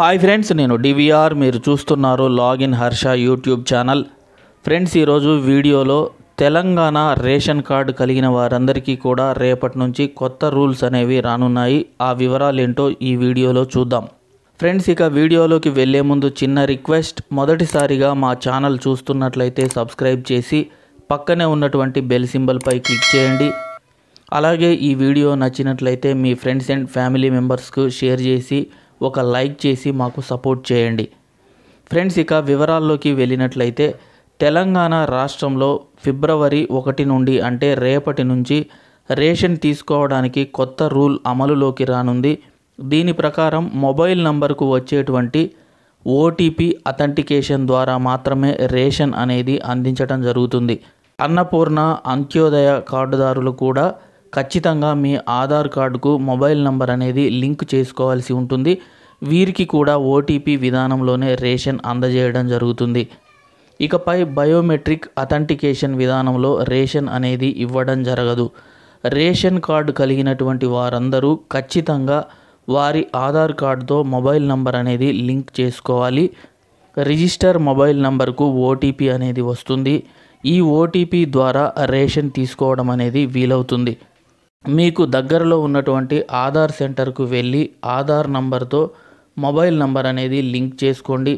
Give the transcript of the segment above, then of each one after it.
hi friends నేను DVR మీరు చూస్తున్నారు login Harsha YouTube channel friends ఈరోజు వీడియోలో తెలంగాణ రేషన్ కార్డు కలిగిన వారందరికీ కూడా రేపటి నుంచి కొత్త రూల్స్ అనేవి రానున్నాయి ఆ వివరాలు ఏంటో ఈ వీడియోలో చూద్దాం ఫ్రెండ్స్ ఇక వీడియోలోకి వెళ్లే ముందు చిన్న రిక్వెస్ట్ మొదటిసారిగా మా ఛానల్ చూస్తున్నట్లయితే సబ్స్క్రైబ్ చేసి పక్కనే ఉన్నటువంటి బెల్ సింబల్పై క్లిక్ చేయండి అలాగే ఈ వీడియో నచ్చినట్లయితే మీ ఫ్రెండ్స్ అండ్ ఫ్యామిలీ మెంబర్స్కు షేర్ చేసి ఒక లైక్ చేసి మాకు సపోర్ట్ చేయండి ఫ్రెండ్స్ ఇక వివరాల్లోకి వెళ్ళినట్లయితే తెలంగాణ రాష్ట్రంలో ఫిబ్రవరి ఒకటి నుండి అంటే రేపటి నుంచి రేషన్ తీసుకోవడానికి కొత్త రూల్ అమలులోకి రానుంది దీని ప్రకారం మొబైల్ నంబర్కు వచ్చేటువంటి ఓటీపీ అథెంటికేషన్ ద్వారా మాత్రమే రేషన్ అనేది అందించడం జరుగుతుంది అన్నపూర్ణ అంత్యోదయ కార్డుదారులు కూడా ఖచ్చితంగా మీ ఆధార్ కార్డుకు మొబైల్ నంబర్ అనేది లింక్ చేసుకోవాల్సి ఉంటుంది వీరికి కూడా ఓటీపీ విధానంలోనే రేషన్ అందజేయడం జరుగుతుంది ఇకపై బయోమెట్రిక్ అథెంటికేషన్ విధానంలో రేషన్ అనేది ఇవ్వడం జరగదు రేషన్ కార్డు కలిగినటువంటి వారందరూ ఖచ్చితంగా వారి ఆధార్ కార్డుతో మొబైల్ నంబర్ అనేది లింక్ చేసుకోవాలి రిజిస్టర్ మొబైల్ నంబర్కు ఓటీపీ అనేది వస్తుంది ఈ ఓటీపీ ద్వారా రేషన్ తీసుకోవడం అనేది వీలవుతుంది మీకు దగ్గరలో ఉన్నటువంటి ఆధార్ సెంటర్కు వెళ్ళి ఆధార్ నంబర్తో మొబైల్ నంబర్ అనేది లింక్ చేసుకోండి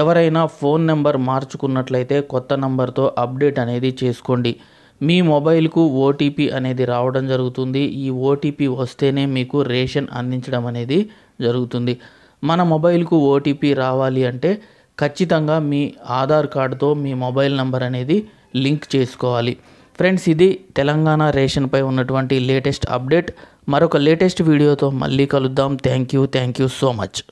ఎవరైనా ఫోన్ నెంబర్ మార్చుకున్నట్లయితే కొత్త నంబర్తో అప్డేట్ అనేది చేసుకోండి మీ మొబైల్కు ఓటీపీ అనేది రావడం జరుగుతుంది ఈ ఓటీపీ వస్తేనే మీకు రేషన్ అందించడం అనేది జరుగుతుంది మన మొబైల్కు ఓటీపీ రావాలి అంటే ఖచ్చితంగా మీ ఆధార్ కార్డుతో మీ మొబైల్ నంబర్ అనేది లింక్ చేసుకోవాలి ఫ్రెండ్స్ ఇది తెలంగాణ రేషన్పై ఉన్నటువంటి లేటెస్ట్ అప్డేట్ మరొక లేటెస్ట్ వీడియోతో మళ్ళీ కలుద్దాం thank you thank you so much